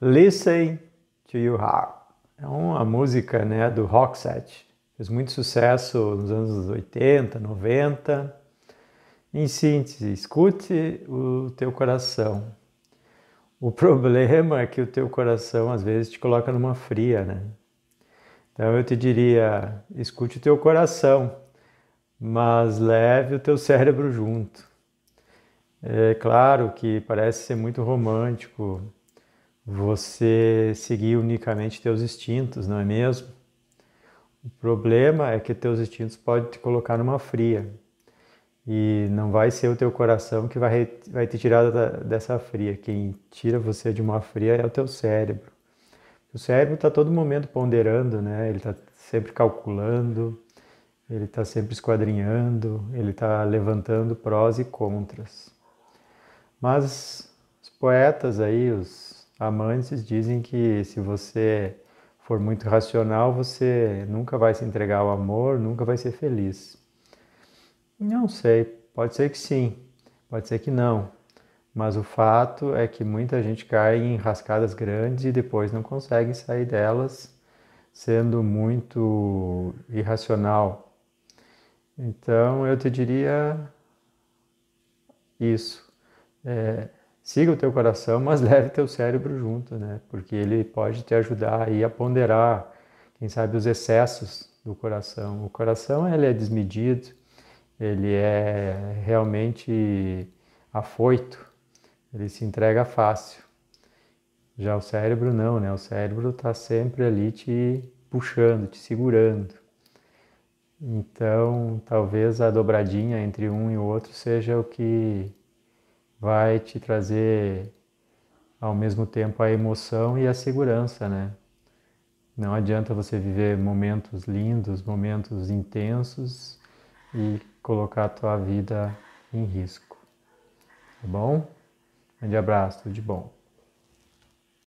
Listen to Your Heart. É uma música né, do Rock Set. Fez muito sucesso nos anos 80, 90. Em síntese, escute o teu coração. O problema é que o teu coração às vezes te coloca numa fria, né? Então eu te diria, escute o teu coração, mas leve o teu cérebro junto. É claro que parece ser muito romântico você seguir unicamente teus instintos, não é mesmo? O problema é que teus instintos podem te colocar numa fria e não vai ser o teu coração que vai, vai te tirar da, dessa fria. Quem tira você de uma fria é o teu cérebro. O cérebro está todo momento ponderando, né? Ele está sempre calculando, ele está sempre esquadrinhando, ele está levantando prós e contras. Mas os poetas aí, os amantes dizem que se você for muito racional, você nunca vai se entregar ao amor, nunca vai ser feliz. Não sei, pode ser que sim, pode ser que não. Mas o fato é que muita gente cai em rascadas grandes e depois não consegue sair delas, sendo muito irracional. Então eu te diria isso. É, siga o teu coração, mas leve teu cérebro junto, né? Porque ele pode te ajudar aí a ponderar, quem sabe, os excessos do coração. O coração, ele é desmedido, ele é realmente afoito, ele se entrega fácil. Já o cérebro não, né? O cérebro está sempre ali te puxando, te segurando. Então, talvez a dobradinha entre um e o outro seja o que vai te trazer ao mesmo tempo a emoção e a segurança, né? Não adianta você viver momentos lindos, momentos intensos e colocar a tua vida em risco. Tá bom? Um grande abraço, tudo de bom.